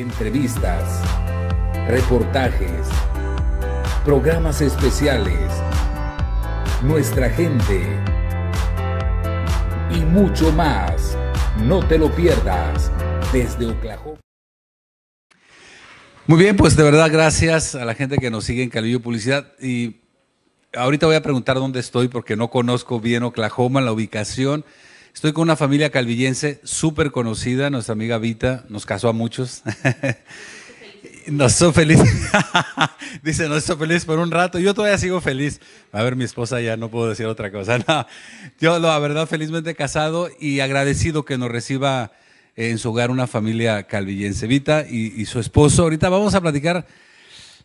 entrevistas, reportajes, programas especiales, nuestra gente y mucho más. No te lo pierdas desde Oklahoma. Muy bien, pues de verdad gracias a la gente que nos sigue en Calvillo Publicidad y ahorita voy a preguntar dónde estoy porque no conozco bien Oklahoma, la ubicación. Estoy con una familia calvillense súper conocida, nuestra amiga Vita, nos casó a muchos. Nos soy feliz. Dice, nos estoy feliz por un rato. Yo todavía sigo feliz. A ver, mi esposa ya no puedo decir otra cosa. Yo, la verdad, felizmente casado y agradecido que nos reciba en su hogar una familia calvillense, Vita y, y su esposo. Ahorita vamos a platicar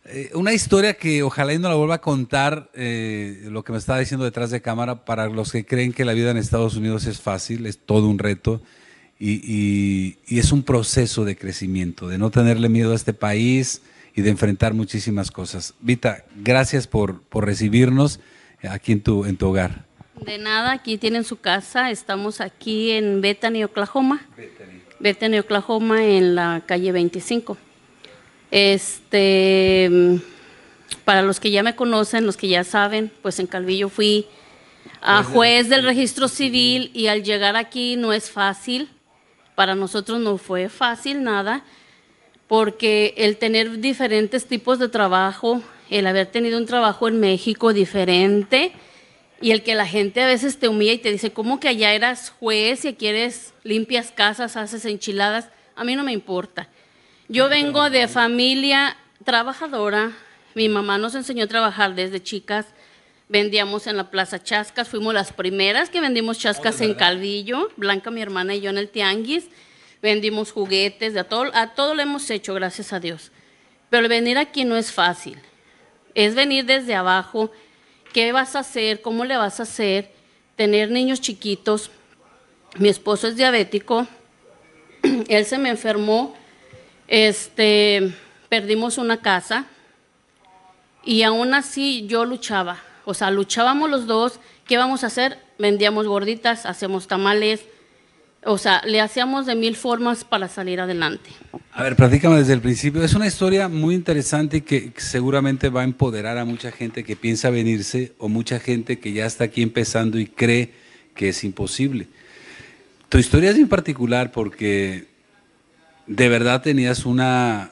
eh, una historia que ojalá y no la vuelva a contar, eh, lo que me estaba diciendo detrás de cámara, para los que creen que la vida en Estados Unidos es fácil, es todo un reto y, es un proceso de crecimiento, de no tenerle miedo a este país y de enfrentar muchísimas cosas. Vita, gracias por, recibirnos aquí en tu, en tu hogar. De nada, aquí tienen su casa, estamos aquí en Bethany, Oklahoma. Bethany Oklahoma, en la calle 25. Este, para los que ya me conocen, los que ya saben, pues en Calvillo fui a juez del registro civil y al llegar aquí no es fácil. Para nosotros no fue fácil nada, porque el tener diferentes tipos de trabajo, el haber tenido un trabajo en México diferente y el que la gente a veces te humilla y te dice, ¿cómo que allá eras juez y aquí eres limpias casas, haces enchiladas? A mí no me importa. Yo vengo de familia trabajadora. Mi mamá nos enseñó a trabajar desde chicas. Vendíamos en la Plaza Chascas. Fuimos las primeras que vendimos chascas en Caldillo. Blanca, mi hermana y yo en el Tianguis. Vendimos juguetes, a todo, a todo lo hemos hecho, gracias a Dios. Pero venir aquí no es fácil. Es venir desde abajo. ¿Qué vas a hacer? ¿Cómo le vas a hacer? Tener niños chiquitos. Mi esposo es diabético. Él se me enfermó este, perdimos una casa y aún así yo luchaba. O sea, luchábamos los dos. ¿Qué vamos a hacer? Vendíamos gorditas, hacíamos tamales. O sea, le hacíamos de mil formas para salir adelante. A ver, platícame desde el principio. Es una historia muy interesante que seguramente va a empoderar a mucha gente que piensa venirse o mucha gente que ya está aquí empezando y cree que es imposible. Tu historia es en particular porque de verdad tenías una,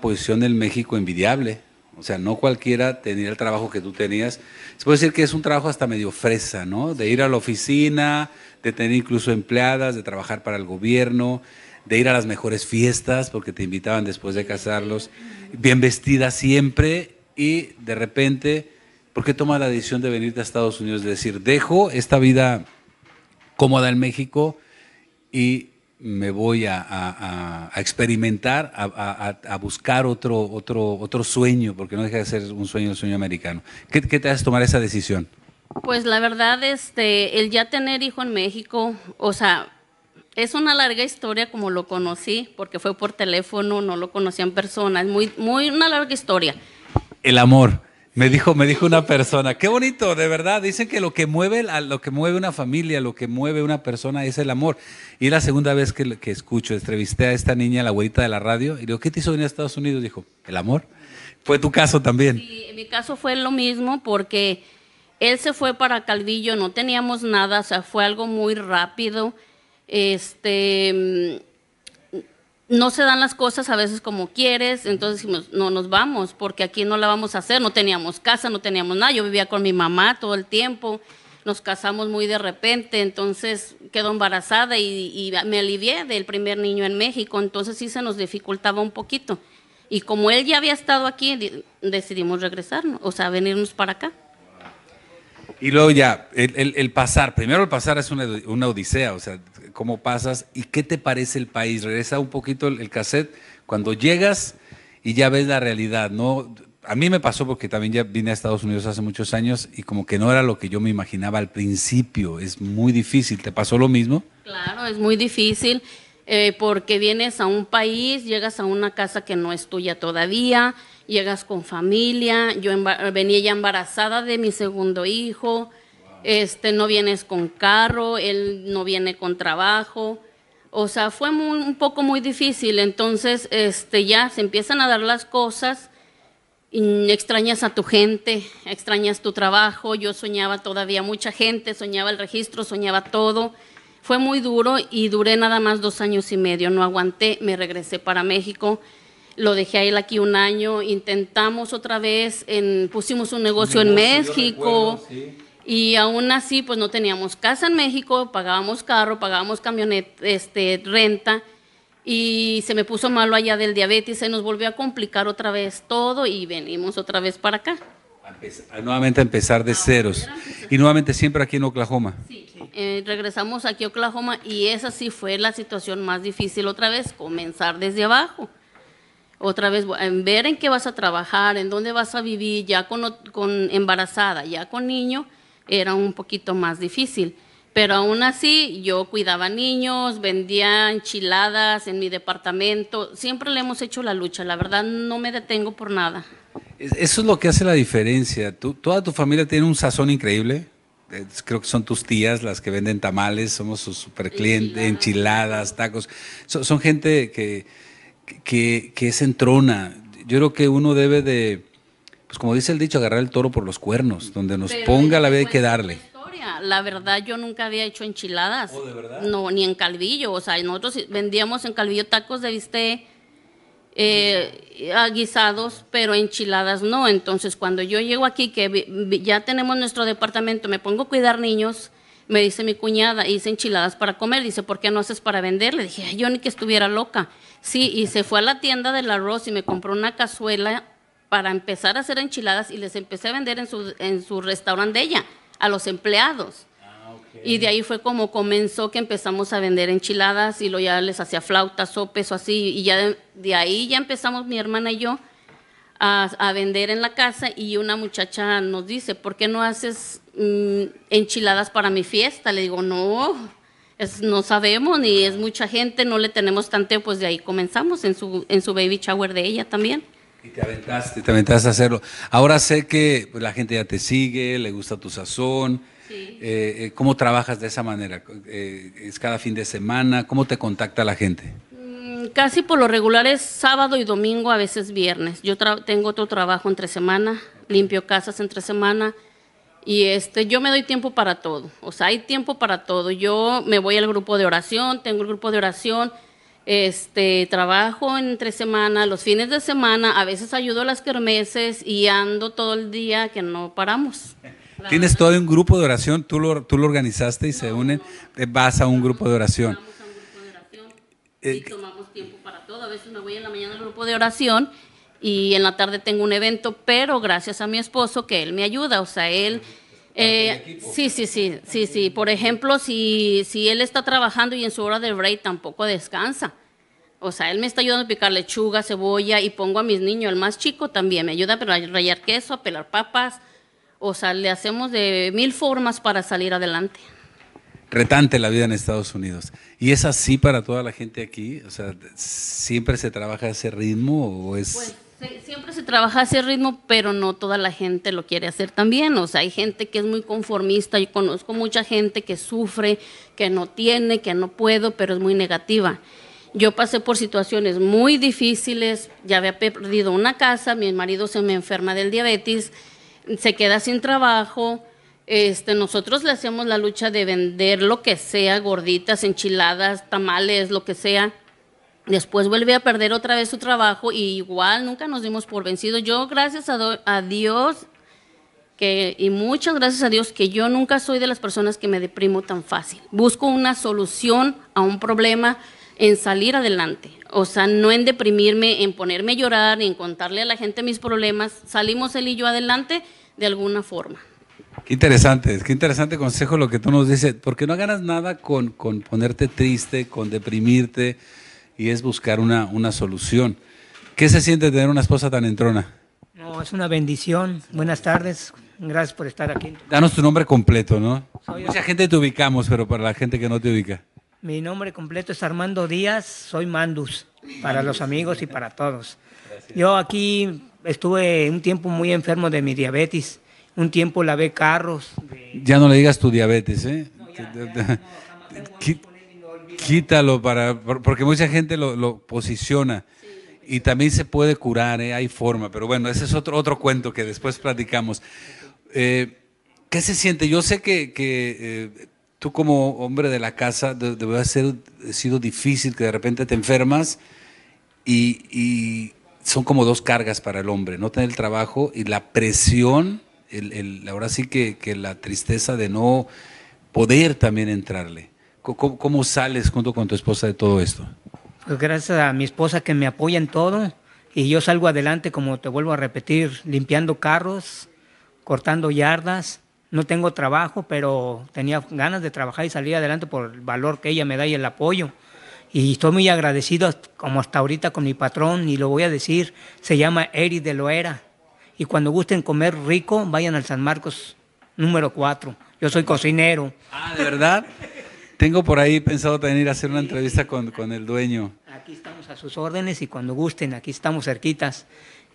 posición en México envidiable. O sea, no cualquiera tenía el trabajo que tú tenías. Se puede decir que es un trabajo hasta medio fresa, ¿no? De ir a la oficina, de tener incluso empleadas, de trabajar para el gobierno, de ir a las mejores fiestas, porque te invitaban después de casarlos, bien vestida siempre, y de repente, ¿por qué tomas la decisión de venirte a Estados Unidos? De decir, dejo esta vida cómoda en México y me voy a, experimentar, a, buscar otro, otro, otro sueño, porque no deja de ser un sueño, el sueño americano. ¿Qué, te hace tomar esa decisión? Pues la verdad, este, el ya tener hijo en México, o sea, es una larga historia como lo conocí, porque fue por teléfono, no lo conocían en persona, es muy, muy una larga historia. El amor. Me dijo, me dijo una persona, qué bonito, de verdad, dicen que lo que mueve, lo que mueve una familia, lo que mueve una persona es el amor. Y la segunda vez que, escucho, entrevisté a esta niña, la abuelita de la radio, y le digo, ¿qué te hizo venir a Estados Unidos? Dijo, el amor. ¿Fue tu caso también? Sí, en mi caso fue lo mismo porque él se fue para Calvillo, no teníamos nada, o sea, fue algo muy rápido. Este, mm, no se dan las cosas a veces como quieres, entonces dijimos, no nos vamos, porque aquí no la vamos a hacer, no teníamos casa, no teníamos nada, yo vivía con mi mamá todo el tiempo, nos casamos muy de repente, entonces quedó embarazada y, y me alivié del primer niño en México, entonces sí se nos dificultaba un poquito. Y como él ya había estado aquí, decidimos regresarnos, o sea, venirnos para acá. Y luego ya, el, el, pasar, primero el pasar es una, una, odisea, o sea, cómo pasas y qué te parece el país. Regresa un poquito el, el, cassette cuando llegas y ya ves la realidad, ¿no? A mí me pasó porque también ya vine a Estados Unidos hace muchos años y como que no era lo que yo me imaginaba al principio, es muy difícil, ¿te pasó lo mismo? Claro, es muy difícil eh, porque vienes a un país, llegas a una casa que no es tuya todavía, llegas con familia, yo venía ya embarazada de mi segundo hijo, este, no vienes con carro, él no viene con trabajo. O sea, fue un poco muy difícil. Entonces, este, ya se empiezan a dar las cosas. extrañas a tu gente, extrañas tu trabajo. Yo soñaba todavía mucha gente, soñaba el registro, soñaba todo. Fue muy duro y duré nada más dos años y medio, no aguanté, me regresé para México, lo dejé a él aquí un año, intentamos otra vez, en, pusimos un negocio, en México y aún así pues no teníamos casa en México, pagábamos carro, pagábamos camioneta, este, renta y se me puso malo allá del diabetes, se nos volvió a complicar otra vez todo y venimos otra vez para acá nuevamente empezar de ceros. Y nuevamente siempre aquí en Oklahoma. Eh, regresamos aquí a Oklahoma y esa sí fue la situación más difícil otra vez, comenzar desde abajo. Otra vez, en ver en qué vas a trabajar, en dónde vas a vivir, ya con embarazada, ya con niño, era un poquito más difícil. Pero aún así, yo cuidaba niños, vendía enchiladas en mi departamento. Siempre le hemos hecho la lucha. La verdad, no me detengo por nada. Eso es lo que hace la diferencia. toda tu familia tiene un sazón increíble. Creo que son tus tías las que venden tamales, somos sus super clientes, enchiladas, tacos. Son, gente que, que, que, es entrona. Yo creo que uno debe de, pues como dice el dicho, agarrar el toro por los cuernos, donde nos ponga la vida hay que darle. La verdad, yo nunca había hecho enchiladas. de verdad? No, ni en Calvillo. O sea, nosotros vendíamos en Calvillo tacos de bistec, eh, guisados, pero enchiladas no. Entonces, cuando yo llego aquí, que ya tenemos nuestro departamento, me pongo a cuidar niños, me dice mi cuñada, hice enchiladas para comer. Dice, ¿por qué no haces para vender? Le dije, yo ni que estuviera loca. Sí, y se fue a la tienda del arroz y me compró una cazuela para empezar a hacer enchiladas y les empecé a vender en su, en su restaurante de ella a los empleados. Ah, y de ahí fue como comenzó que empezamos a vender enchiladas y lo ya les hacía flautas, sopes o así. Y ya de, ahí ya empezamos mi hermana y yo a, a, vender en la casa y una muchacha nos dice, ¿por qué no haces mm, enchiladas para mi fiesta? Le digo, no, es, no sabemos, ni es ah. mucha gente, no le tenemos tanto, pues de ahí comenzamos en su, en su baby shower de ella también. Y te aventaste, te aventaste a hacerlo. Ahora sé que pues, la gente ya te sigue, le gusta tu sazón. Eh, eh, ¿Cómo trabajas de esa manera? Eh, ¿Es cada fin de semana? ¿Cómo te contacta la gente? Mm, casi por lo regular es sábado y domingo, a veces viernes. Yo tengo otro trabajo entre semana, limpio casas entre semana y este yo me doy tiempo para todo. O sea, hay tiempo para todo. Yo me voy al grupo de oración, tengo el grupo de oración, este, trabajo entre semana, los fines de semana, a veces ayudo a las kermeses y ando todo el día que no paramos. Tienes todo un grupo de oración, tú lo, tú lo organizaste y se unen, eh, vas a un grupo de oración. grupo de oración y tomamos tiempo para todo. A veces me voy en la mañana al grupo de oración y en la tarde tengo un evento, pero gracias a mi esposo que él me ayuda, o sea, él sí, sí, sí, sí, sí. Por ejemplo, si, si él está trabajando y en su hora de break tampoco descansa. O sea, él me está ayudando a picar lechuga, cebolla y pongo a mis niños, el más chico también me ayuda a rayar queso, a pelar papas. O sea, le hacemos de mil formas para salir adelante. Retante la vida en Estados Unidos. ¿Y es así para toda la gente aquí? O sea, ¿siempre se trabaja a ese ritmo o es...? siempre se trabaja a ese ritmo, pero no toda la gente lo quiere hacer también. O sea, hay gente que es muy conformista. Yo conozco mucha gente que sufre, que no tiene, que no puedo, pero es muy negativa. Yo pasé por situaciones muy difíciles, ya había perdido una casa, mi marido se me enferma del diabetes, se queda sin trabajo. Este, nosotros le hacemos la lucha de vender lo que sea, gorditas, enchiladas, tamales, lo que sea Después vuelve a perder otra vez su trabajo y igual nunca nos dimos por vencidos. Yo gracias a, Dios y muchas gracias a Dios que yo nunca soy de las personas que me deprimo tan fácil. Busco una solución a un problema en salir adelante, o sea, no en deprimirme, en ponerme a llorar, ni en contarle a la gente mis problemas. Salimos él y yo adelante de alguna forma. Qué interesante, qué interesante consejo lo que tú nos dices, porque no ganas nada con, con ponerte triste, con deprimirte y es buscar una, una solución. ¿Qué se siente tener una esposa tan entrona? No, es una bendición. Buenas tardes. Gracias por estar aquí. Danos tu nombre completo, ¿no? Mucha gente te ubicamos, pero para la gente que no te ubica. Mi nombre completo es Armando Díaz, soy Mandus, para los amigos y para todos. Yo aquí estuve un tiempo muy enfermo de mi diabetes, un tiempo lavé carros. Ya no le digas tu diabetes, ¿eh? Quítalo para, porque mucha gente lo, posiciona. Y también se puede curar, ¿eh? hay forma. Pero bueno, ese es otro, otro cuento que después platicamos. Eh, ¿Qué se siente? Yo sé que, eh, tú como hombre de la casa debe haber sido difícil que de repente te enfermas y, son como dos cargas para el hombre, no tener el trabajo y la presión, el, ahora sí que, la tristeza de no poder también entrarle. ¿Cómo, sales junto con tu esposa de todo esto? Pues gracias a mi esposa que me apoya en todo y yo salgo adelante, como te vuelvo a repetir, limpiando carros, cortando yardas. No tengo trabajo, pero tenía ganas de trabajar y salir adelante por el valor que ella me da y el apoyo. Y estoy muy agradecido, como hasta ahorita, con mi patrón, y lo voy a decir, se llama Eri de Loera. Y cuando gusten comer rico, vayan al San Marcos número 4. Yo soy cocinero. Ah, ¿de verdad? Tengo por ahí pensado también ir a hacer una entrevista con, con, el dueño. Aquí estamos a sus órdenes y cuando gusten, aquí estamos cerquitas.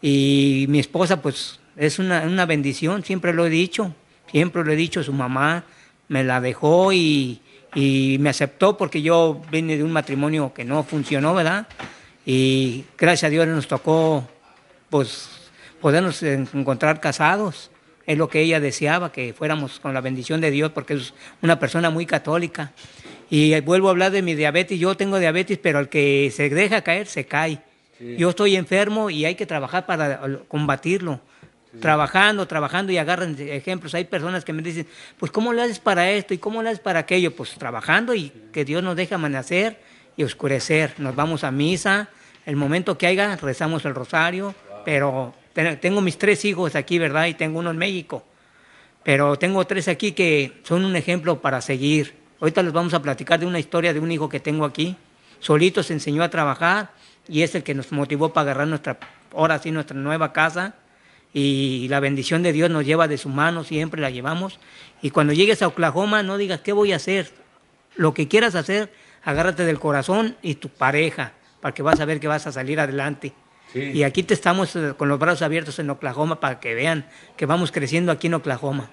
Y mi esposa, pues, es una, una bendición, siempre lo he dicho, siempre lo he dicho, su mamá me la dejó y, y me aceptó porque yo vine de un matrimonio que no funcionó, ¿verdad? Y gracias a Dios nos tocó, pues, podernos encontrar casados. Es lo que ella deseaba, que fuéramos con la bendición de Dios, porque es una persona muy católica. Y vuelvo a hablar de mi diabetes. Yo tengo diabetes, pero el que se deja caer, se cae. Yo estoy enfermo y hay que trabajar para combatirlo. Trabajando, trabajando y agarran ejemplos. Hay personas que me dicen, pues ¿cómo lo haces para esto y cómo lo haces para aquello? Pues trabajando y que Dios nos deje amanecer y oscurecer. Nos vamos a misa, el momento que haya rezamos el rosario, pero tengo mis tres hijos aquí, ¿verdad? Y tengo uno en México. Pero tengo tres aquí que son un ejemplo para seguir Ahorita les vamos a platicar de una historia de un hijo que tengo aquí. Solito se enseñó a trabajar y es el que nos motivó para agarrar nuestra, ahora sí, nuestra nueva casa. Y la bendición de Dios nos lleva de su mano, siempre la llevamos. Y cuando llegues a Oklahoma, no digas, ¿qué voy a hacer? Lo que quieras hacer, agárrate del corazón y tu pareja, para que vas a ver que vas a salir adelante. Y aquí te estamos eh, con los brazos abiertos en Oklahoma para que vean que vamos creciendo aquí en Oklahoma.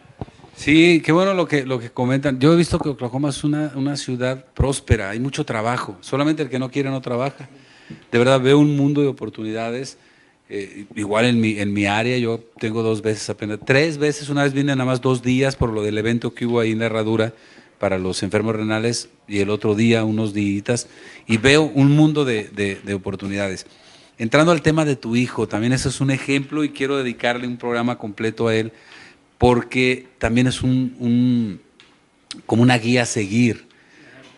Sí, qué bueno lo que, lo que comentan. Yo he visto que Oklahoma es una, ciudad próspera, hay mucho trabajo. Solamente el que no quiere no trabaja. De verdad veo un mundo de oportunidades. Eh, igual en mi, área, yo tengo dos veces apenas, tres veces, una vez vine nada más dos días por lo del evento que hubo ahí en la herradura para los enfermos renales y el otro día unos días y veo un mundo de, de oportunidades. Entrando al tema de tu hijo, también eso es un ejemplo y quiero dedicarle un programa completo a él porque también es un, como una guía a seguir.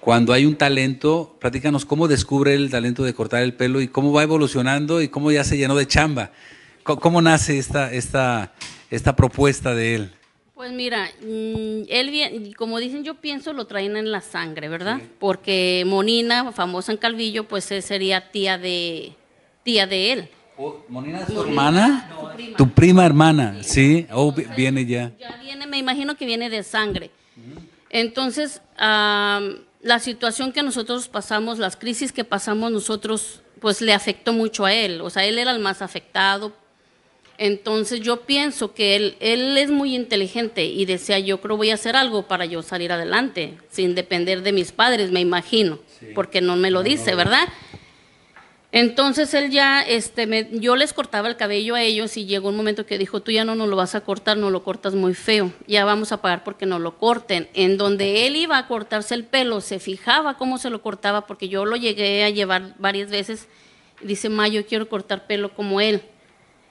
Cuando hay un talento, platícanos cómo descubre el talento de cortar el pelo y cómo va evolucionando y cómo ya se llenó de chamba. ¿Cómo, nace esta, esta, esta propuesta de él? Pues mira, mm, él, como dicen, yo pienso lo traen en la sangre, ¿verdad? Porque Monina, famosa en Calvillo, pues eh, sería tía de, tía de él. Oh, ¿Monina su hermana? tu, prima. hermana, sí. o oh, viene ya. Ya viene, me imagino que viene de sangre. Entonces, la situación que nosotros pasamos, las crisis que pasamos nosotros, pues le afectó mucho a él. O sea, él era el más afectado. Entonces yo pienso que él, él es muy inteligente y decía, yo creo voy a hacer algo para yo salir adelante, sin depender de mis padres, me imagino, porque no me lo dice, ¿verdad? Entonces él ya, este, me, yo les cortaba el cabello a ellos y llegó un momento que dijo, tú ya no nos lo vas a cortar, no lo cortas muy feo, ya vamos a pagar porque no lo corten. En donde él iba a cortarse el pelo, se fijaba cómo se lo cortaba, porque yo lo llegué a llevar varias veces, dice, ma, yo quiero cortar pelo como él.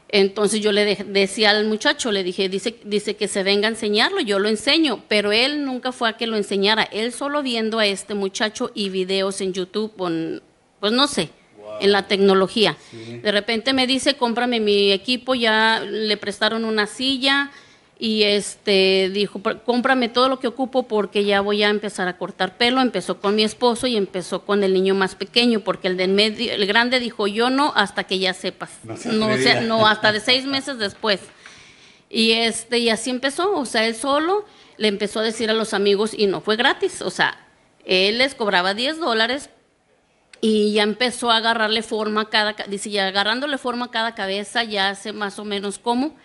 Entonces yo le decía al muchacho, le dije, dice, dice que se venga a enseñarlo, yo lo enseño, pero él nunca fue a que lo enseñara, él solo viendo a este muchacho y videos en YouTube, pues no sé en la tecnología. De repente me dice, cómprame mi equipo, ya le prestaron una silla y este dijo, cómprame todo lo que ocupo porque ya voy a empezar a cortar pelo. Empezó con mi esposo y empezó con el niño más pequeño porque el del medio, el grande dijo, yo no hasta que ya sepas. No, no hasta de seis meses después. Y este y así empezó, o sea, él solo le empezó a decir a los amigos y no fue gratis, o sea, él les cobraba 10 dólares y ya empezó a agarrarle forma cada, dice, ya agarrándole forma a cada cabeza, ya hace más o menos cómo.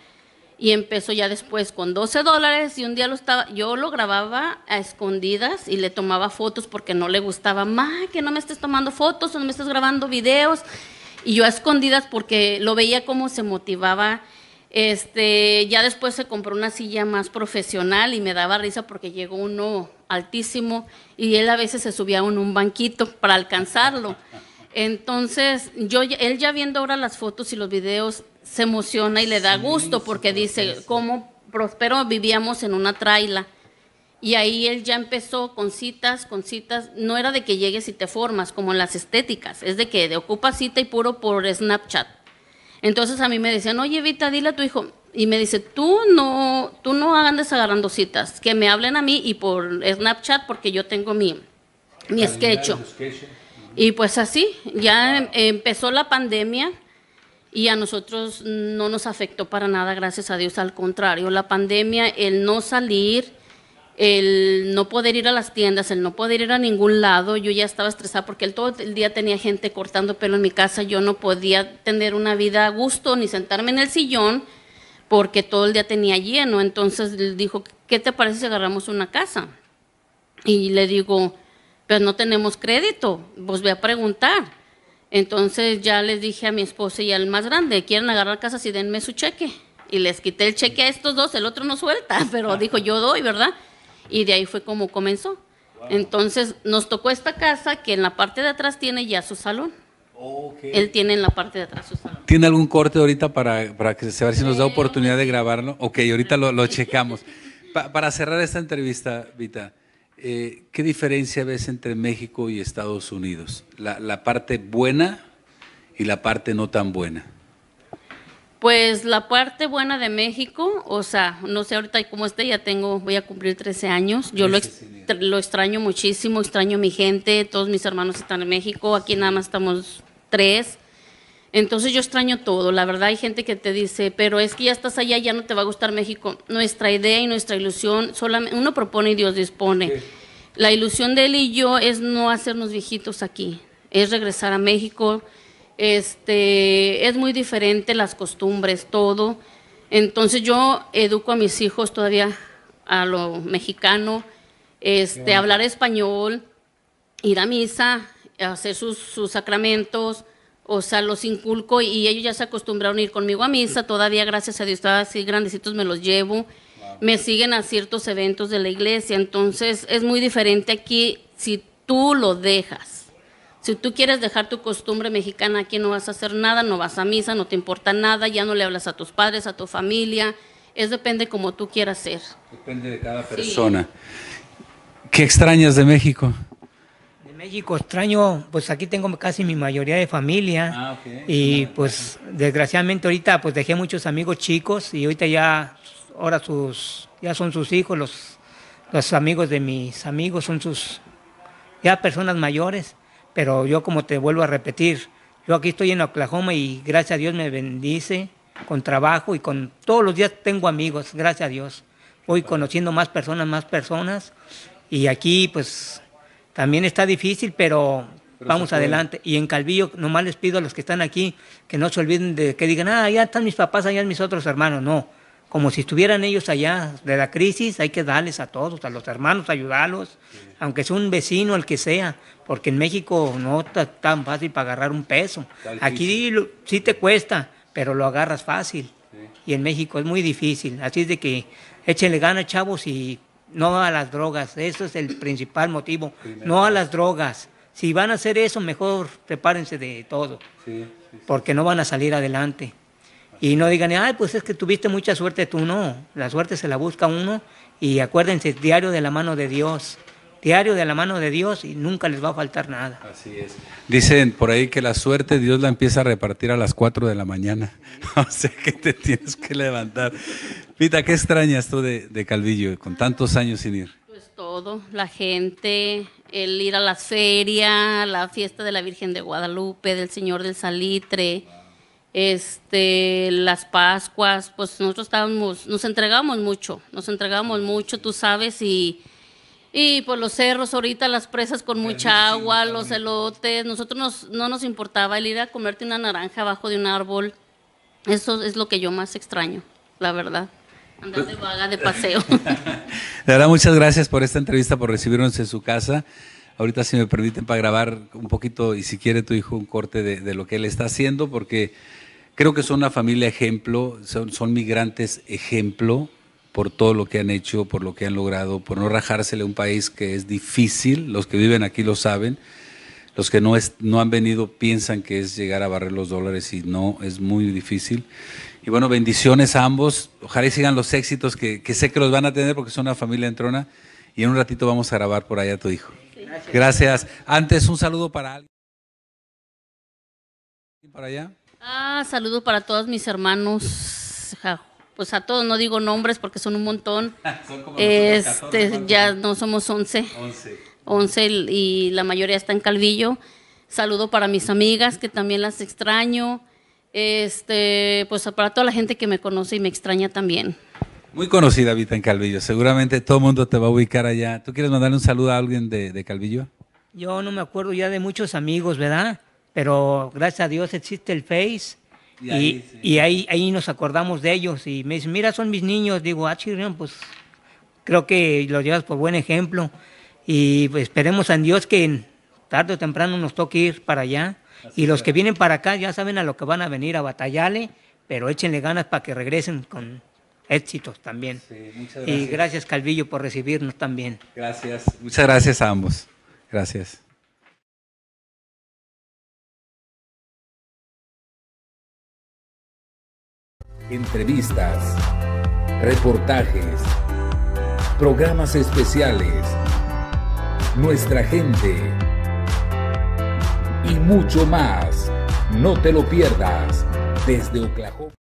Y empezó ya después con 12 dólares y un día lo estaba, yo lo grababa a escondidas y le tomaba fotos porque no le gustaba, más que no me estés tomando fotos o no me estés grabando videos. Y yo a escondidas porque lo veía cómo se motivaba. Este, ya después se compró una silla más profesional y me daba risa porque llegó uno altísimo y él a veces se subía en un, banquito para alcanzarlo. Entonces, yo, él ya viendo ahora las fotos y los videos, se emociona y le da gusto porque dice, ¿cómo Prospero vivíamos en una traila? Y ahí él ya empezó con citas, con citas. No era de que llegues y te formas, como en las estéticas. Es de que de ocupa cita y puro por Snapchat. Entonces a mí me decían, oye, Evita, dile a tu hijo, y me dice, tú no, tú no hagan citas, que me hablen a mí y por Snapchat porque yo tengo mi, mi sketch. Y pues así, ya empezó la pandemia y a nosotros no nos afectó para nada, gracias a Dios, al contrario, la pandemia, el no salir, el no poder ir a las tiendas, el no poder ir a ningún lado, yo ya estaba estresada porque él todo el día tenía gente cortando pelo en mi casa, yo no podía tener una vida a gusto ni sentarme en el sillón porque todo el día tenía lleno. Entonces le dijo, ¿qué te parece si agarramos una casa? Y le digo, pero pues no tenemos crédito, Vos pues voy a preguntar. Entonces ya les dije a mi esposa y al más grande, quieren agarrar casas y denme su cheque. Y les quité el cheque a estos dos, el otro no suelta, pero dijo, yo doy, ¿verdad? Y de ahí fue como comenzó. Entonces nos tocó esta casa que en la parte de atrás tiene ya su salón. Él tiene en la parte de atrás su ¿Tiene algún corte ahorita para, que se vea si nos da oportunidad de grabarlo? Ok, ahorita lo, checamos. para cerrar esta entrevista, Vita, eh, ¿qué diferencia ves entre México y Estados Unidos? La, parte buena y la parte no tan buena. Pues la parte buena de México, o sea, no sé ahorita cómo esté, ya tengo, voy a cumplir 13 años. Yo lo, lo extraño muchísimo, extraño a mi gente, todos mis hermanos están en México, aquí nada más estamos tres. Entonces yo extraño todo. La verdad hay gente que te dice, pero es que ya estás allá, ya no te va a gustar México. Nuestra idea y nuestra ilusión, solamente, uno propone y Dios dispone. La ilusión de él y yo es no hacernos viejitos aquí, es regresar a México. Este, es muy diferente las costumbres, todo. Entonces yo educo a mis hijos todavía a lo mexicano, este, hablar español, ir a misa, hacer sus, sus sacramentos, o sea, los inculco y ellos ya se acostumbraron a ir conmigo a misa, todavía gracias a Dios, todavía así grandecitos me los llevo, me siguen a ciertos eventos de la iglesia, entonces es muy diferente aquí si tú lo dejas. Si tú quieres dejar tu costumbre mexicana aquí no vas a hacer nada, no vas a misa, no te importa nada, ya no le hablas a tus padres, a tu familia, es depende como tú quieras ser. Depende de cada persona. ¿Qué extrañas de México? México extraño, pues aquí tengo casi mi mayoría de familia ah, y pues desgraciadamente ahorita pues dejé muchos amigos chicos y ahorita ya ahora sus ya son sus hijos los los amigos de mis amigos son sus ya personas mayores, pero yo como te vuelvo a repetir, yo aquí estoy en Oklahoma y gracias a Dios me bendice con trabajo y con todos los días tengo amigos, gracias a Dios. Voy conociendo más personas, más personas y aquí pues también está difícil, pero, vamos adelante. Y en Calvillo, nomás les pido a los que están aquí que no se olviden de que digan, ah, ya están mis papás, allá están mis otros hermanos. No, como si estuvieran ellos allá de la crisis, hay que darles a todos, a los hermanos, ayudarlos, aunque sea un vecino, el que sea, porque en México no está tan fácil para agarrar un peso. Aquí sí te cuesta, pero lo agarras fácil. Y en México es muy difícil. Así es de que échenle ganas, chavos, y no a las drogas. Eso es el principal motivo. No a las drogas. Si van a hacer eso, mejor prepárense de todo, porque no van a salir adelante. Y no digan, ay, pues es que tuviste mucha suerte tú. No, la suerte se la busca uno y acuérdense, diario de la mano de Dios. Diario de la mano de Dios y nunca les va a faltar nada. Así es. Dicen por ahí que la suerte Dios la empieza a repartir a las 4 de la mañana. o sea que te tienes que levantar. Pita, ¿qué extrañas tú de, Calvillo con tantos años sin ir? Pues todo, la gente, el ir a las ferias, la fiesta de la Virgen de Guadalupe, del Señor del Salitre, este, las Pascuas, pues nosotros estábamos, nos entregamos mucho, nos entregamos mucho, tú sabes, y, y por pues los cerros ahorita, las presas con mucha agua, los elotes, nosotros nos, no nos importaba el ir a comerte una naranja abajo de un árbol, eso es lo que yo más extraño, la verdad. Andar de vaga de paseo. De verdad, muchas gracias por esta entrevista, por recibirnos en su casa. Ahorita, si me permiten, para grabar un poquito, y si quiere tu hijo, un corte de, lo que él está haciendo, porque creo que son una familia ejemplo, son, son migrantes ejemplo por todo lo que han hecho, por lo que han logrado, por no rajársele un país que es difícil, los que viven aquí lo saben, los que no, es, no han venido piensan que es llegar a barrer los dólares y no, es muy difícil. Y bueno, bendiciones a ambos. Ojalá y sigan los éxitos que, sé que los van a tener porque son una familia trona Y en un ratito vamos a grabar por allá a tu hijo. Gracias. Antes, un saludo para alguien. ¿Para allá? Ah, saludo para todos mis hermanos. Pues a todos, no digo nombres porque son un montón. son como este, ya no somos 11. 11. 11 y la mayoría está en Calvillo. Saludo para mis amigas que también las extraño. Este, pues para toda la gente que me conoce y me extraña también. Muy conocida Vita en Calvillo, seguramente todo el mundo te va a ubicar allá. ¿Tú quieres mandarle un saludo a alguien de, Calvillo? Yo no me acuerdo ya de muchos amigos, ¿verdad? Pero gracias a Dios existe el Face y, ahí, ahí, nos acordamos de ellos. Y me dicen, mira, son mis niños. Digo, ah, pues creo que los llevas por buen ejemplo. Y pues, esperemos a Dios que tarde o temprano nos toque ir para allá y los que vienen para acá ya saben a lo que van a venir a batallarle, pero échenle ganas para que regresen con éxitos también. Y gracias Calvillo por recibirnos también. Gracias, muchas gracias a ambos. Gracias. Entrevistas, reportajes, programas especiales, nuestra gente y mucho más. No te lo pierdas desde Oklahoma.